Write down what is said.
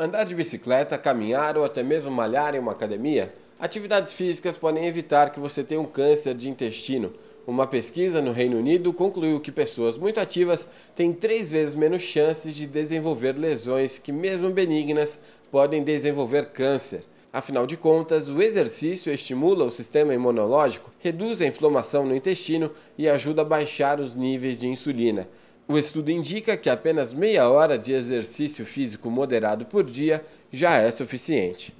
Andar de bicicleta, caminhar ou até mesmo malhar em uma academia? Atividades físicas podem evitar que você tenha um câncer de intestino. Uma pesquisa no Reino Unido concluiu que pessoas muito ativas têm três vezes menos chances de desenvolver lesões que, mesmo benignas, podem desenvolver câncer. Afinal de contas, o exercício estimula o sistema imunológico, reduz a inflamação no intestino e ajuda a baixar os níveis de insulina. O estudo indica que apenas meia hora de exercício físico moderado por dia já é suficiente.